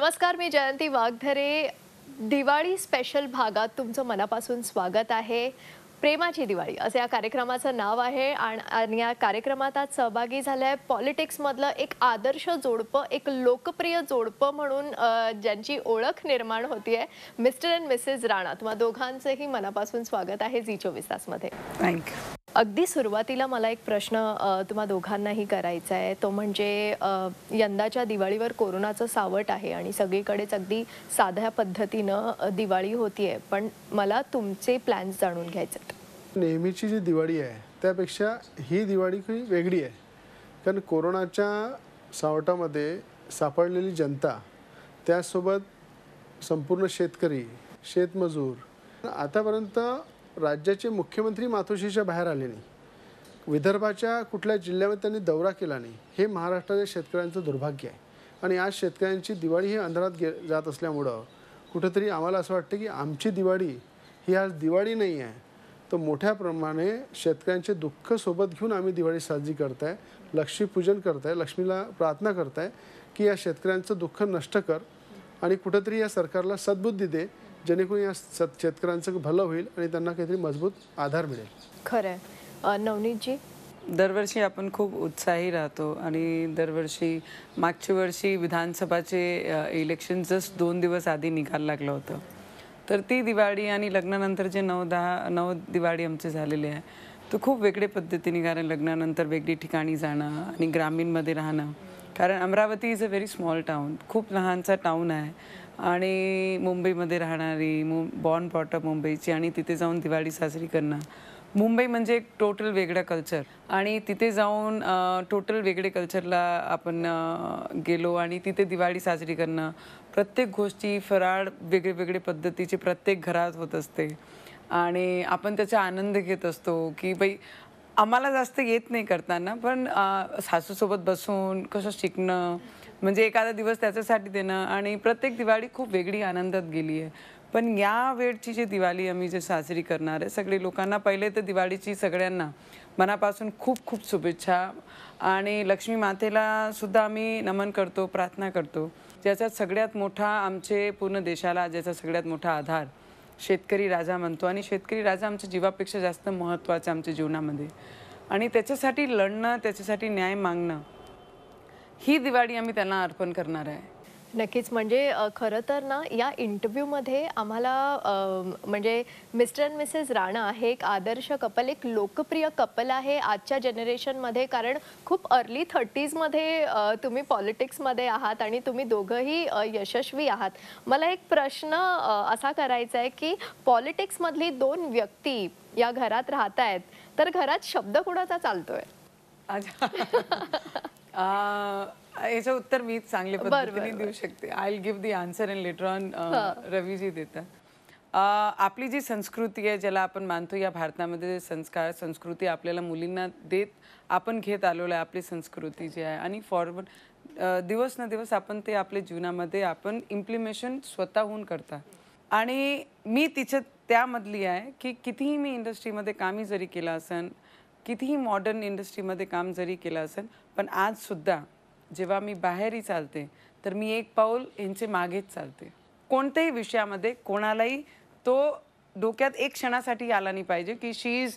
नमस्कार मी जयंती वाघधरे दिवाळी स्पेशल भागात तुमचं मनापासून स्वागत आहे प्रेमाची दिवाळी असं या कार्यक्रमाचं नाव आहे आणि या कार्यक्रमात आज सहभागी झालं आहे पॉलिटिक्समधलं एक आदर्श जोडपं एक लोकप्रिय जोडपं म्हणून ज्यांची ओळख निर्माण होती आहे मिस्टर अँड मिसेस राणा तुम्हा दोघांचंही मनापासून स्वागत आहे झी चोवीस तासमध्ये थँक्यू अगदी सुरुवातीला मला एक प्रश्न तुम्हा दोघांनाही करायचा आहे तो म्हणजे यंदाच्या दिवाळीवर कोरोनाचं सावट आहे आणि सगळीकडेच अगदी साध्या पद्धतीनं दिवाळी आहे पण मला तुमचे प्लॅन्स जाणून घ्यायचे नेहमीची जी दिवाळी आहे त्यापेक्षा ही दिवाळी काही वेगळी आहे कारण कोरोनाच्या सावटामध्ये सापडलेली जनता त्यासोबत संपूर्ण शेतकरी शेतमजूर आतापर्यंत राज्याचे मुख्यमंत्री मातोश्रीच्या बाहेर आले नाही विदर्भाच्या कुठल्या जिल्ह्यामध्ये त्यांनी दौरा केला नाही हे महाराष्ट्राच्या शेतकऱ्यांचं दुर्भाग्य आहे आणि आज शेतकऱ्यांची दिवाळी ही अंधारात गे जात असल्यामुळं कुठंतरी आम्हाला असं वाटतं की आमची दिवाळी ही आज दिवाळी नाही आहे तर मोठ्या प्रमाणे शेतकऱ्यांचे दुःख सोबत घेऊन आम्ही दिवाळी साजरी करताय लक्ष्मीपूजन आहे लक्ष्मीला प्रार्थना करताय की या शेतकऱ्यांचं दुःख नष्ट कर आणि कुठंतरी या सरकारला सद्बुद्धी दे जेणेकरून या शेतकऱ्यांचं भलं होईल आणि त्यांना काहीतरी मजबूत आधार मिळेल खरं नवनीतजी दरवर्षी आपण खूप उत्साही राहतो आणि दरवर्षी मागच्या वर्षी विधानसभाचे इलेक्शन जस्ट दोन दिवस आधी निकाल लागलं होतं तर ती दिवाळी आणि लग्नानंतर जे नऊ दहा नऊ दिवाळी आमचे झालेले आहे तो खूप वेगळे पद्धतीने कारण लग्नानंतर वेगळी ठिकाणी जाणं आणि ग्रामीणमध्ये राहणं कारण Amravati is a very small town खूप लहानचा टाऊन आहे आणि मुंबईमध्ये राहणारी मु बॉर्न पॉटअप मुंबईची आणि तिथे जाऊन दिवाळी साजरी करणं मुंबई म्हणजे एक टोटल वेगळं कल्चर आणि तिथे जाऊन टोटल वेगळे कल्चरला आपण गेलो आणि तिथे दिवाळी साजरी करणं प्रत्येक गोष्टी फराळ वेगळे वेगळे पद्धतीचे प्रत्येक घरात होत असते आणि आपण त्याचा आनंद घेत असतो की बाई आम्हाला जास्त येत नाही करताना पण सासूसोबत बसून कसं शिकणं म्हणजे एखादा दिवस त्याच्यासाठी देणं आणि प्रत्येक दिवाळी खूप वेगळी आनंदात गेली आहे पण या वेळची जी दिवाळी आम्ही जे साजरी करणार आहे सगळे लोकांना पहिले तर दिवाळीची सगळ्यांना मनापासून खूप खूप शुभेच्छा आणि लक्ष्मी मातेला सुद्धा आम्ही नमन करतो प्रार्थना करतो ज्याचा सगळ्यात मोठा आमचे पूर्ण देशाला ज्याचा सगळ्यात मोठा आधार शेतकरी राजा म्हणतो आणि शेतकरी राजा आमच्या जीवापेक्षा जास्त महत्त्वाचं आमच्या जीवनामध्ये आणि त्याच्यासाठी लढणं त्याच्यासाठी न्याय मागणं ही दिवाळी आम्ही त्यांना अर्पण करणार आहे नक्कीच म्हणजे खरं तर ना या इंटरव्ह्यूमध्ये आम्हाला म्हणजे मिस्टर अँड मिसेस राणा हे एक आदर्श कपल एक लोकप्रिय कपल आहे आजच्या जनरेशनमध्ये कारण खूप अर्ली थर्टीजमध्ये तुम्ही पॉलिटिक्समध्ये आहात आणि तुम्ही दोघंही यशस्वी आहात मला एक प्रश्न असा करायचा आहे की पॉलिटिक्समधली दोन व्यक्ती या घरात राहत आहेत तर घरात शब्द कुणाचा चालतोय याचं उत्तर मी चांगले पद्धतीने देऊ शकते I give the answer in letter on Raviji देतात आपली जी संस्कृती आहे ज्याला आपण मानतो या भारतामध्ये संस्कार संस्कृती आपल्याला मुलींना देत आपण घेत आलेलो आहे आपली संस्कृती जी आहे आणि फॉरवर्ड दिवस ना दिवस आपण ते आपल्या जीवनामध्ये आपण इम्प्लिमेशन स्वतःहून करता आणि मी तिच्या त्यामधली आहे की कितीही मी इंडस्ट्रीमध्ये कामी जरी केलं असेल कितीही मॉडर्न इंडस्ट्रीमध्ये काम जरी केलं असेल पण आजसुद्धा जेव्हा मी बाहेरही चालते तर मी एक पाऊल यांचे मागेच चालते कोणत्याही विषयामध्ये कोणालाही तो डोक्यात एक क्षणासाठी आला नाही पाहिजे की she is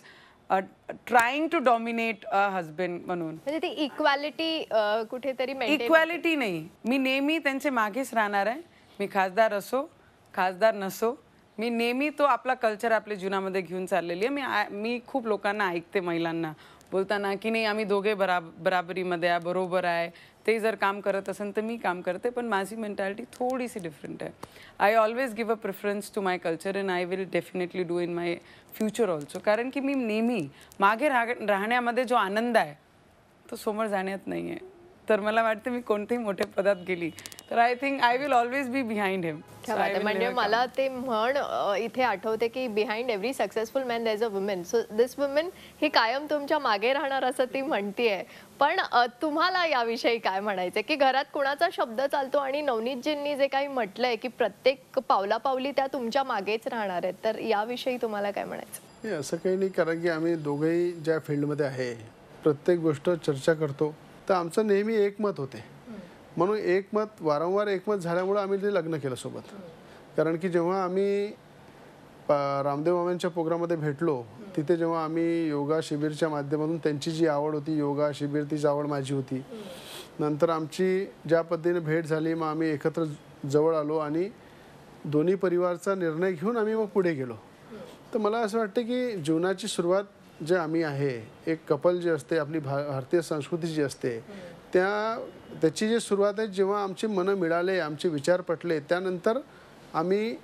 trying to dominate a husband म्हणून म्हणजे इक्वालिटी uh, कुठेतरी इक्वालिटी नाही मी नेहमी त्यांचे मागेच राहणार आहे मी खासदार असो खासदार नसो मी नेहमी तो आपला कल्चर आपल्या जीवनामध्ये घेऊन चाललेली आहे मी मी खूप लोकांना ऐकते महिलांना बोलताना की नाही आम्ही दोघे बराब बराबरीमध्ये आहे बरोबर आहे ते जर काम करत असेल तर मी काम करते पण माझी मेंटॅलिटी थोडीशी डिफरंट आहे I always give a preference to my culture and I will definitely do in my future also कारण की मी नेहमी मागे राग- राहण्यामध्ये जो आनंद आहे तो समोर जाण्यात नाही आहे तर मला वाटतं मी कोणत्याही मोठ्या पदात गेली तर I think I will always be behind him म्हणजे मला ते म्हण इथे आठवते की behind every successful man there's a woman so this woman ही कायम तुमच्या मागे राहणार असं ती म्हणतीये पण तुम्हाला याविषयी काय म्हणायचं की घरात कुणाचा शब्द चालतो आणि नवनीतजींनी जे काही म्हटलंय की प्रत्येक पावलापावली त्या तुमच्या मागेच राहणार आहेत तर याविषयी तुम्हाला काय म्हणायचं असं काही नाही कारण की आम्ही दोघेही ज्या फील्डमध्ये आहे प्रत्येक गोष्ट चर्चा करतो तर आमचं नेहमी एकमत होते म्हणून एकमत वारंवार एकमत झाल्यामुळं आम्ही ते लग्न केलं सोबत कारण की जेव्हा आम्ही रामदेव बाबांच्या प्रोग्राममध्ये भेटलो तिथे जेव्हा आम्ही योगा शिबिरच्या माध्यमातून त्यांची जी आवड होती योगा शिबिर तीच आवड माझी होती नंतर आमची ज्या पद्धतीने भेट झाली मग आम्ही एकत्र जवळ आलो आणि दोन्ही परिवारचा निर्णय घेऊन आम्ही मग पुढे गेलो तर मला असं वाटतं की जीवनाची सुरुवात जे आम्ही आहे एक कपल जे असते आपली भा भारतीय संस्कृती जी असते त्या त्याची जी सुरुवात आहे जेव्हा आमची मनं मिळाले आमचे विचार पटले त्यानंतर आम्ही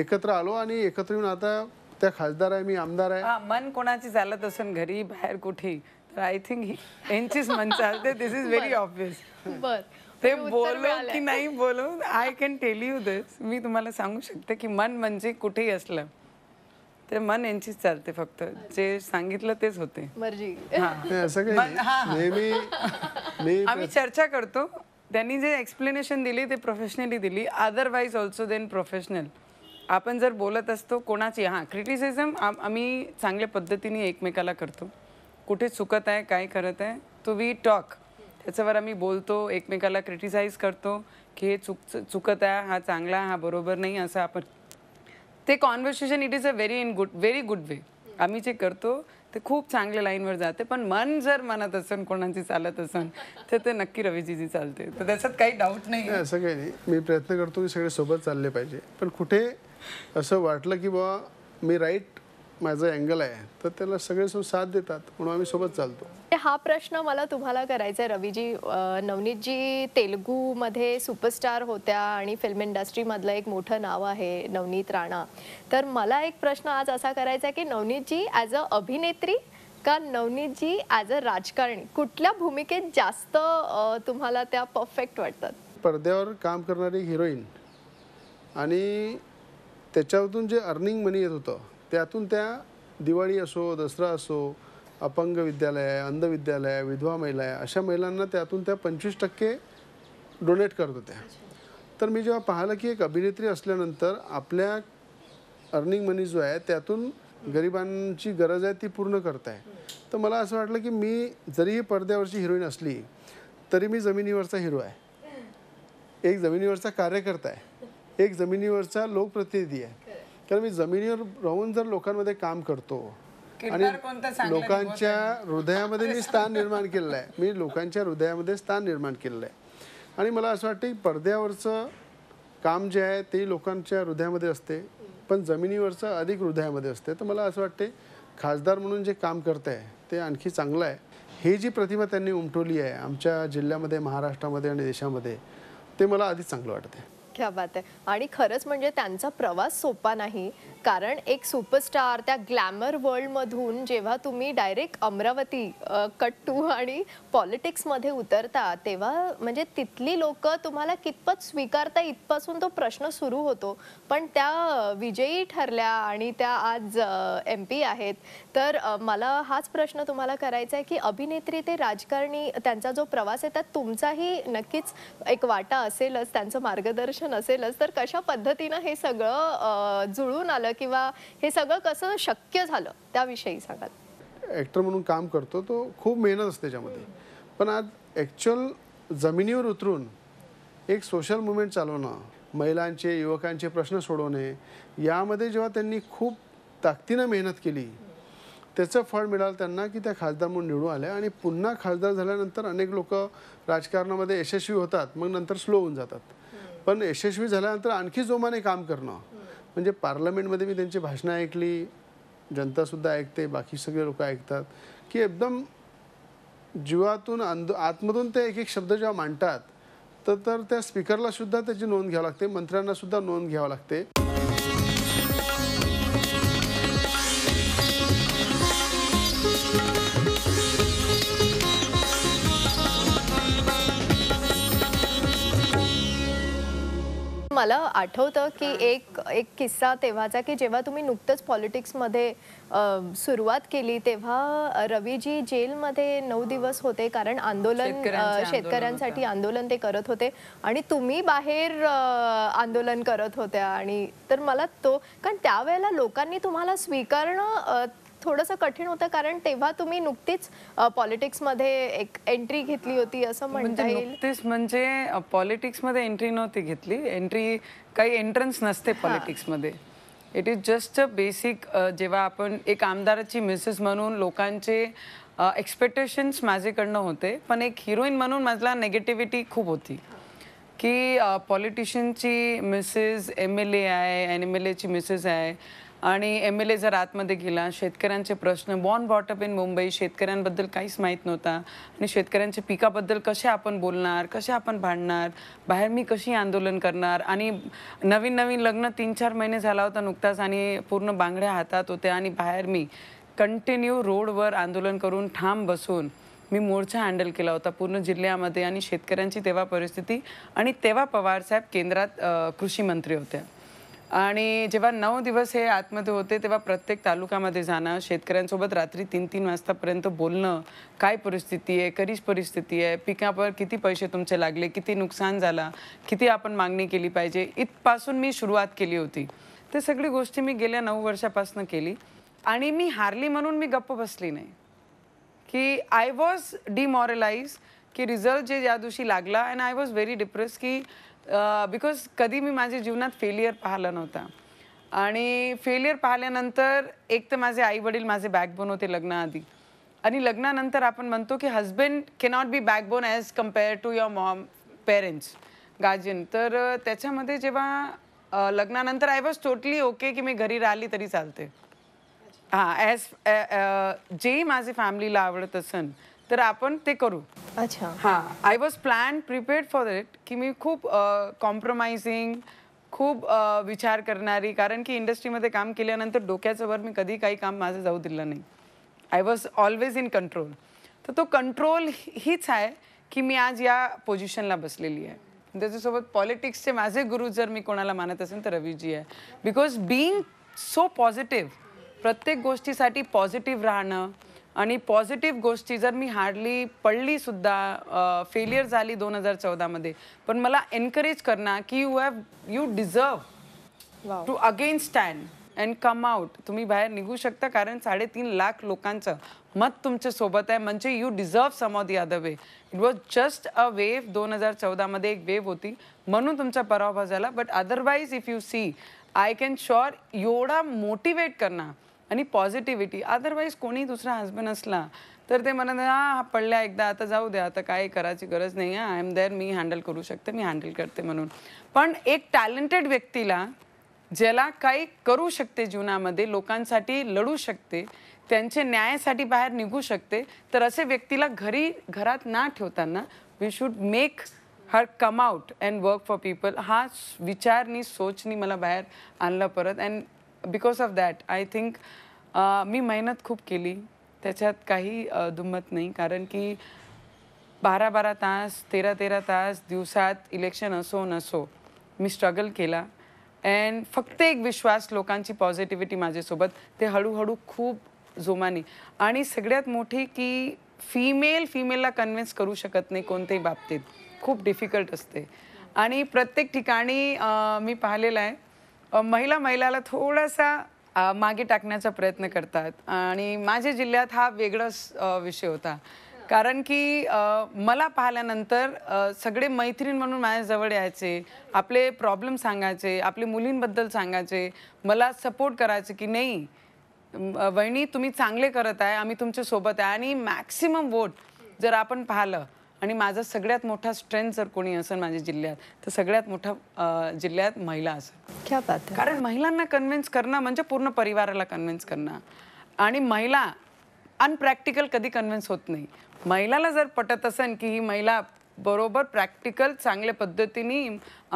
एकत्र आलो आणि एकत्र येऊन आता त्या खासदार आहे मी आमदार आहे मन कोणाची चालत असेल घरी बाहेर कुठे तर आय थिंक यांचीच मन चालते दिस इज व्हेरी ऑब्विस ते बोलो की नाही बोलो I can tell you this मी तुम्हाला सांगू शकते की मन म्हणजे कुठेही असलं तर मन यांचीच चालते फक्त जे सांगितलं तेच होते आम्ही चर्चा करतो त्यांनी जे एक्सप्लेनेशन दिली ते प्रोफेशनली दिली अदरवाईज ऑल्सो देन प्रोफेशनल आपण जर बोलत असतो कोणाची हां क्रिटिसिझम आम्ही चांगल्या पद्धतीने एकमेकाला करतो कुठे चुकत आहे काय करत आहे तो वी टॉक त्याच्यावर आम्ही बोलतो एकमेकाला क्रिटिसाइज करतो की हे चुक चुकत आहे हा चांगला हा बरोबर नाही असं आपण ते conversation it is a very in good very good way आम्ही जे करतो ते खूप चांगल्या लाईनवर जाते पण मन जर मनात असेल कोणाची चालत असेल तर ते नक्की रवीजीची चालते तर त्याच्यात काही डाऊट नाही असं काही नाही मी प्रयत्न करतो की सगळे सोबत चालले पाहिजे पण कुठे असं वाटलं की बाबा मी राईट माझं अँगल आहे तर त्याला सगळे साथ देतात म्हणून आम्ही सोबत चालतो हा प्रश्न मला तुम्हाला करायचा आहे रवीजी नवनीतजी तेलुगूमध्ये सुपरस्टार होत्या आणि फिल्म इंडस्ट्रीमधलं एक मोठं नाव आहे नवनीत राणा तर मला एक प्रश्न आज असा करायचा आहे की नवनीतजी ॲज अ अभिनेत्री का नवनीतजी ॲज अ राजकारणी कुठल्या भूमिकेत जास्त तुम्हाला त्या परफेक्ट वाटतात पडद्यावर काम करणारी हिरोईन आणि त्याच्यातून जे अर्निंग मनी येत होतं त्यातून त्या दिवाळी असो दसरा असो अपंग विद्यालय अंध विद्यालय विधवा महिला आहे अशा महिलांना त्यातून त्या पंचवीस टक्के डोनेट करत होत्या तर मी जेव्हा पाहिलं की एक अभिनेत्री असल्यानंतर आपल्या अर्निंग मनी जो आहे त्यातून गरिबांची गरज आहे ती पूर्ण करत आहे तर मला असं वाटलं की मी जरीही पडद्यावरची हिरोईन असली तरी मी जमिनीवरचा हिरो आहे एक जमिनीवरचा कार्यकर्ता आहे एक जमिनीवरचा लोकप्रतिनिधी आहे कारण मी जमिनीवर राहून जर लोकांमध्ये काम करतो आणि लोकांच्या हृदयामध्ये मी स्थान निर्माण केलेलं आहे मी लोकांच्या हृदयामध्ये स्थान निर्माण केलेलं आहे आणि मला असं वाटतं की पडद्यावरचं काम जे आहे ते लोकांच्या हृदयामध्ये असते पण जमिनीवरचं अधिक हृदयामध्ये असते तर मला असं वाटते खासदार म्हणून जे काम करत आहे ते आणखी चांगलं आहे हे जी प्रतिमा त्यांनी उमटवली आहे आमच्या जिल्ह्यामध्ये महाराष्ट्रामध्ये आणि देशामध्ये ते मला आधीच चांगलं वाटते क्या बात आहे आणि खरंच म्हणजे त्यांचा प्रवास सोपा नाही कारण एक सुपरस्टार त्या ग्लॅमर वर्ल्डमधून जेव्हा तुम्ही डायरेक्ट अमरावती कट टू आणि पॉलिटिक्समध्ये उतरता तेव्हा म्हणजे तिथली लोक तुम्हाला कितपत स्वीकारता इथपासून तो प्रश्न सुरू होतो पण त्या विजयी ठरल्या आणि त्या आज एम पी आहेत तर मला हाच प्रश्न तुम्हाला करायचा आहे की अभिनेत्री ते राजकारणी त्यांचा जो प्रवास आहे तुमचाही नक्कीच एक वाटा असेलच त्यांचं मार्गदर्शन असेलच तर कशा पद्धतीनं हे सगळं जुळून आलं किंवा हे सगळं कसं शक्य झालं त्याविषयी सांगाल ॲक्टर म्हणून काम करतो तो खूप मेहनत असते त्याच्यामध्ये पण आज ॲक्च्युअल जमिनीवर उतरून एक सोशल मुवमेंट चालवणं महिलांचे युवकांचे प्रश्न सोडवणे यामध्ये जेव्हा त्यांनी खूप ताकदीनं मेहनत केली त्याचं फळ मिळालं त्यांना की त्या खासदार म्हणून निवडून आल्या आणि पुन्हा खासदार झाल्यानंतर अनेक लोक राजकारणामध्ये यशस्वी होतात मग नंतर स्लो होऊन जातात पण यशस्वी झाल्यानंतर आणखी जोमाने काम करणं म्हणजे पार्लमेंटमध्ये मी त्यांची भाषणं ऐकली जनतासुद्धा ऐकते बाकी सगळे लोक ऐकतात की एकदम जीवातून अंद आतमधून ते एक एक शब्द जेव्हा मांडतात तर तर त्या स्पीकरलासुद्धा त्याची नोंद घ्यावी लागते मंत्र्यांनासुद्धा नोंद घ्यावी लागते मला आठवतं की एक एक किस्सा तेव्हाचा की जेव्हा तुम्ही नुकतंच पॉलिटिक्समध्ये सुरुवात केली तेव्हा रवीजी जेलमध्ये नऊ दिवस होते कारण आंदोलन शेतकऱ्यांसाठी आंदोलन ते करत होते आणि तुम्ही बाहेर आंदोलन करत होत्या आणि तर मला तो कारण त्यावेळेला लोकांनी तुम्हाला स्वीकारणं थोडंसं कठीण होतं कारण तेव्हा तुम्ही नुकतीच पॉलिटिक्समध्ये एक एंट्री घेतली होती असं म्हणजे म्हणता येईल नुकतीच म्हणजे पॉलिटिक्समध्ये एंट्री नव्हती घेतली एंट्री काही एंट्रन्स नसते पॉलिटिक्समध्ये it is just a basic जेव्हा आपण एक आमदाराची मिसेस म्हणून लोकांचे एक्सपेक्टेशन्स माझेकडनं होते पण एक हिरोईन म्हणून माझला नेगेटिव्हिटी खूप होती की पॉलिटिशियनची मिसेस एम एल ए आहे एन एम एल एची मिसेस आहे आणि एम एल ए जर आतमध्ये गेला शेतकऱ्यांचे प्रश्न बॉर्न बॉटअप इन मुंबई शेतकऱ्यांबद्दल काहीच माहीत नव्हता आणि शेतकऱ्यांच्या पिकाबद्दल कसे आपण बोलणार कसे आपण भांडणार बाहेर मी कशी आंदोलन करणार आणि नवीन नवीन लग्न तीन चार महिने झाला होता नुकताच आणि पूर्ण बांगड्या हातात होत्या आणि बाहेर मी कंटिन्यू रोडवर आंदोलन करून ठाम बसून मी मोर्चा हँडल केला होता पूर्ण जिल्ह्यामध्ये आणि शेतकऱ्यांची तेव्हा परिस्थिती आणि तेव्हा पवारसाहेब केंद्रात कृषी मंत्री होत्या आणि जेव्हा नऊ दिवस हे आतमध्ये होते तेव्हा प्रत्येक तालुक्यामध्ये जाणं शेतकऱ्यांसोबत रात्री तीन तीन वाजतापर्यंत बोलणं काय परिस्थिती आहे कधीच परिस्थिती आहे पिकावर किती पैसे तुमचे लागले किती नुकसान झाला किती आपण मागणी केली पाहिजे इथपासून मी सुरुवात केली होती ते सगळी गोष्टी मी गेल्या नऊ वर्षापासून केली आणि मी हारली म्हणून मी गप्प बसली नाही की आय वॉज डिमॉरलाइज की रिझल्ट जे ज्या दिवशी लागला and I was very depress की बिकॉज कधी मी माझ्या जीवनात फेलियर पाहिलं नव्हता आणि फेलियर पाहिल्यानंतर एक तर माझे आई वडील माझे बॅकबोन होते लग्नाआधी आणि लग्नानंतर आपण म्हणतो की husband cannot be backbone as compare to your mom parents guardian तर त्याच्यामध्ये जेव्हा लग्नानंतर आय वॉज टोटली ओके की मी घरी राहिली तरी चालते हां ॲज जेही माझे फॅमिलीला आवडत असन तर आपण ते करू अच्छा हां I was plan prepared for it की मी खूप कॉम्प्रोमाइजिंग खूप विचार करणारी कारण की इंडस्ट्रीमध्ये काम केल्यानंतर डोक्याचं वर मी कधी काही काम माझं जाऊ दिलं नाही I was always in control तर तो कंट्रोल हीच आहे की मी आज या पोझिशनला बसलेली आहे त्याच्यासोबत पॉलिटिक्सचे माझे गुरु जर मी कोणाला मानत असेल तर रवीजी आहे बिकॉज बिईंग सो पॉझिटिव्ह प्रत्येक गोष्टीसाठी पॉझिटिव्ह राहणं आणि पॉझिटिव्ह गोष्टी जर मी हार्डली पडली सुद्धा फेलियर झाली दोन हजार चौदामध्ये पण मला एनकरेज करणार की you have you deserve to again stand and come out तुम्ही बाहेर निघू शकता कारण साडेतीन लाख लोकांचं मत तुमच्या सोबत आहे म्हणजे you deserve some of the way it was just a wave दोन हजार चौदामध्ये एक वेव होती म्हणून तुमचा पराभव झाला but otherwise if you see I can sure एवढा मोटिवेट करणार आणि पॉझिटिव्हिटी अदरवाईज कोणी दुसरा हसबंड असला तर ते म्हणत हा पडल्या एकदा आता जाऊ द्या आता काय करायची गरज नाही आहे आय एम देअर मी हँडल करू शकते मी हँडल करते म्हणून पण एक टॅलेंटेड व्यक्तीला ज्याला काही करू शकते जीवनामध्ये लोकांसाठी लढू शकते त्यांचे न्यायासाठी बाहेर निघू शकते तर असे व्यक्तीला घरी घरात ना ठेवताना we should make her come out and work for people हा विचारनी सोचनी मला बाहेर आणलं परत and because of that I think मी मेहनत खूप केली त्याच्यात काही दुमत नाही कारण की बारा बारा तास तेरा तेरा तास दिवसात इलेक्शन असो नसो मी स्ट्रगल केला अँड फक्त एक विश्वास लोकांची पॉझिटिव्हिटी माझ्यासोबत ते हळूहळू खूप जोमाने आणि सगळ्यात मोठी की फिमेल फिमेलला कन्व्हिन्स करू शकत नाही कोणत्याही बाबतीत खूप डिफिकल्ट असते आणि प्रत्येक ठिकाणी मी पाहिलेलं आहे महिला महिलाला थोडासा मागे टाकण्याचा प्रयत्न करतात आणि माझ्या जिल्ह्यात हा वेगळाच विषय होता कारण की मला पाहिल्यानंतर सगळे मैत्रीण म्हणून माझ्याजवळ यायचे आपले प्रॉब्लेम सांगायचे आपले मुलींबद्दल सांगायचे मला सपोर्ट करायचे की नाही वहिनी तुम्ही चांगले करत आहे आम्ही तुमच्यासोबत आहे आणि मॅक्सिमम वोट जर आपण पाहिलं आणि माझा सगळ्यात मोठा स्ट्रेंथ जर कोणी असेल माझ्या जिल्ह्यात तर सगळ्यात मोठा जिल्ह्यात महिला असेल ख्यातात कारण महिलांना कन्व्हिन्स करणं म्हणजे पूर्ण परिवाराला कन्व्हिन्स करणं आणि महिला अनप्रॅक्टिकल कधी कन्व्हिन्स होत नाही महिलाला जर पटत असेल की ही महिला बरोबर प्रॅक्टिकल चांगल्या पद्धतीने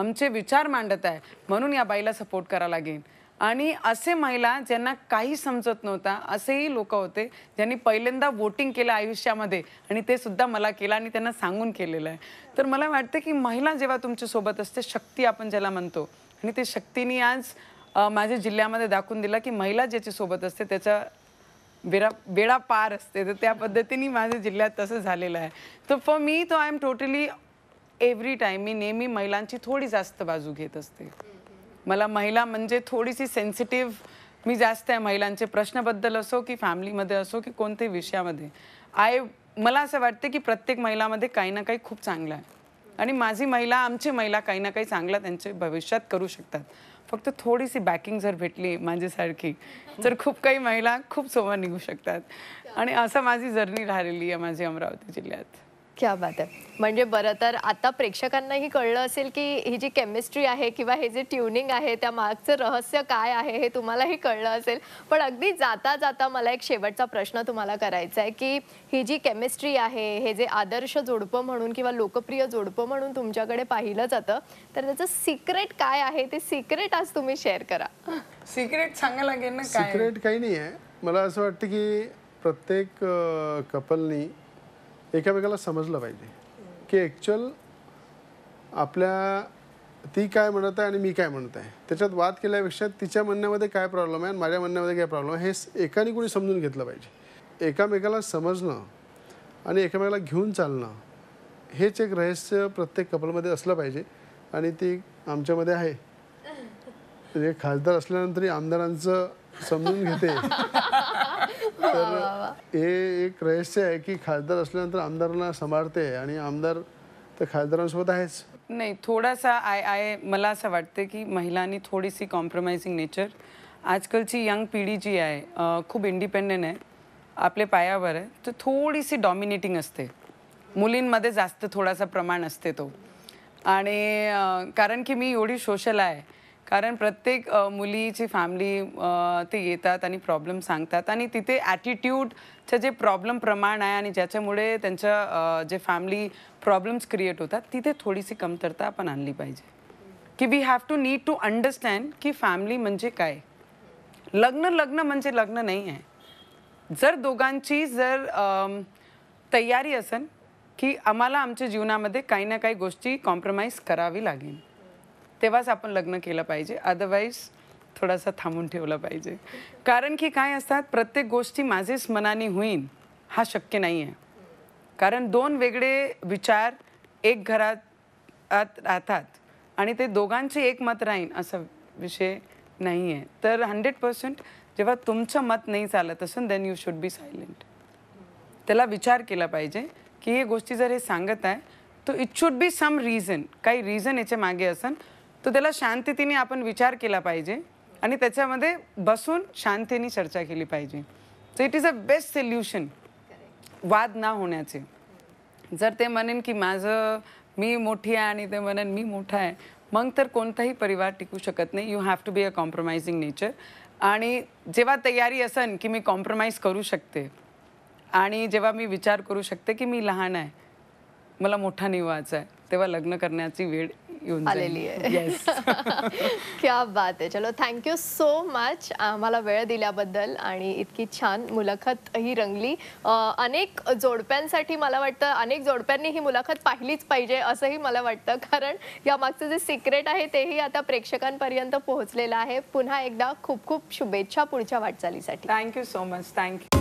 आमचे विचार मांडत आहे म्हणून या बाईला सपोर्ट करावा लागेल आणि असे महिला ज्यांना काही समजत नव्हता असेही लोक होते ज्यांनी पहिल्यांदा वोटिंग केलं आयुष्यामध्ये आणि ते सुद्धा मला केलं आणि त्यांना सांगून केलेलं आहे तर मला वाटतं की महिला जेव्हा तुमच्यासोबत असते शक्ती आपण ज्याला म्हणतो आणि ते शक्तीनी आज माझ्या जिल्ह्यामध्ये दाखवून दिला की महिला ज्याच्या सोबत असते त्याचा वेळा बेडा पार असते तर त्या पद्धतीने माझ्या जिल्ह्यात तसं झालेलं आहे तर फॉर मी तो I am totally every time मी नेहमी महिलांची थोडी जास्त बाजू घेत असते मला महिला म्हणजे थोडीशी सेन्सिटिव्ह मी जास्त आहे महिलांचे प्रश्नाबद्दल असो की फॅमिलीमध्ये असो की कोणत्याही विषयामध्ये आय मला असं वाटते की प्रत्येक महिलामध्ये काही ना काही खूप चांगलं आहे आणि माझी महिला आमची महिला काही ना काही चांगला त्यांचे भविष्यात करू शकतात फक्त थोडीशी बॅकिंग जर भेटली माझ्यासारखी तर खूप काही महिला खूप सोबत निघू शकतात आणि असं माझी जर्नी राहिलेली आहे माझी अमरावती जिल्ह्यात क्या बात आहे म्हणजे बरं तर आता प्रेक्षकांनाही कळलं असेल की ही जी केमिस्ट्री आहे किंवा हे जे ट्युनिंग आहे त्या मागचं रहस्य काय आहे हे तुम्हालाही कळलं असेल पण अगदी जाता जाता मला एक शेवटचा प्रश्न तुम्हाला करायचा आहे की ही जी केमिस्ट्री आहे हे जे आदर्श जोडपं म्हणून किंवा लोकप्रिय जोडपं म्हणून तुमच्याकडे पाहिलं जातं तर त्याचं सिक्रेट काय आहे ते सिक्रेट आज तुम्ही शेअर करा सिक्रेट सांगायला लागेल ना सिक्रेट काही नाही आहे मला असं वाटतं की प्रत्येक कपलनी एकामेकाला समजलं पाहिजे की ॲक्च्युअल आपल्या ती काय म्हणत आहे आणि मी काय म्हणत आहे त्याच्यात वाद केल्यापेक्षा तिच्या म्हणण्यामध्ये काय प्रॉब्लेम आहे आणि माझ्या म्हणण्यामध्ये काय प्रॉब्लेम आहे हे एकाने कोणी समजून घेतलं पाहिजे एकामेकाला समजणं आणि एकामेकाला घेऊन चालणं हेच एक रहस्य प्रत्येक कपलमध्ये असलं पाहिजे आणि ती आमच्यामध्ये आहे म्हणजे खासदार असल्यानंतरही आमदारांचं समजून घेते तर हे एक रहस्य आहे की खासदार असल्यानंतर आमदारांना सांभाळते आणि आमदार तर खासदारांसोबत आहेच नाही थोडासा आय आय मला असं वाटतं की महिलांनी थोडीशी कॉम्प्रोमाइजिंग नेचर आजकालची यंग पिढी जी आहे खूप इंडिपेंडेंट आहे आपल्या पायावर आहे तर थोडीशी डॉमिनेटिंग असते मुलींमध्ये जास्त थोडासा प्रमाण असते तो आणि कारण की मी एवढी सोशल आहे कारण प्रत्येक मुलीची फॅमिली ते येतात आणि प्रॉब्लेम सांगतात आणि तिथे ॲटिट्यूडचं जे प्रॉब्लेम प्रमाण आहे आणि ज्याच्यामुळे त्यांच्या जे फॅमिली प्रॉब्लेम्स क्रिएट होतात तिथे थोडीशी कमतरता आपण आणली पाहिजे की we have to need to understand की फॅमिली म्हणजे काय लग्न लग्न म्हणजे लग्न नाही आहे जर दोघांची जर तयारी असेल की आम्हाला आमच्या जीवनामध्ये काही ना काही गोष्टी कॉम्प्रोमाइज करावी लागेल तेव्हाच आपण लग्न केलं पाहिजे अदरवाईज थोडासा थांबून ठेवला पाहिजे कारण की काय असतात प्रत्येक गोष्टी माझेच मनाने होईन हा शक्य नाही आहे कारण दोन वेगळे विचार एक घरात आत राहतात आणि ते दोघांचे एक मत राहीन असा विषय नाही आहे तर हंड्रेड पर्सेंट जेव्हा तुमचं मत नाही चालत असेल then you should be silent त्याला विचार केला पाहिजे की हे गोष्टी जर हे सांगत आहे तो it should be some reason काही रिझन याच्या मागे असेल तर त्याला शांततेने आपण विचार केला पाहिजे आणि त्याच्यामध्ये बसून शांतीने चर्चा केली पाहिजे so it is a best solution वाद ना होण्याचे जर ते म्हणेन की माझं मी मोठी आहे आणि ते म्हणेन मी मोठा आहे मग तर कोणताही परिवार टिकू शकत नाही you have to be a compromising nature आणि जेव्हा तयारी असन की मी कॉम्प्रोमाइज करू शकते आणि जेव्हा मी विचार करू शकते की मी लहान आहे मला मोठा निवाचा आहे तेव्हा लग्न करण्याची वेळ येऊन आलेली आहे क्या बात आहे चलो थँक्यू सो मच आम्हाला वेळ दिल्याबद्दल आणि इतकी छान मुलाखत ही रंगली अनेक जोडप्यांसाठी मला वाटतं अनेक जोडप्यांनी ही मुलाखत पाहिलीच पाहिजे असंही मला वाटतं कारण या मागचं जे सिक्रेट आहे तेही आता प्रेक्षकांपर्यंत पोहोचलेलं आहे पुन्हा एकदा खूप खूप शुभेच्छा पुढच्या वाटचालीसाठी थँक्यू सो मच थँक्यू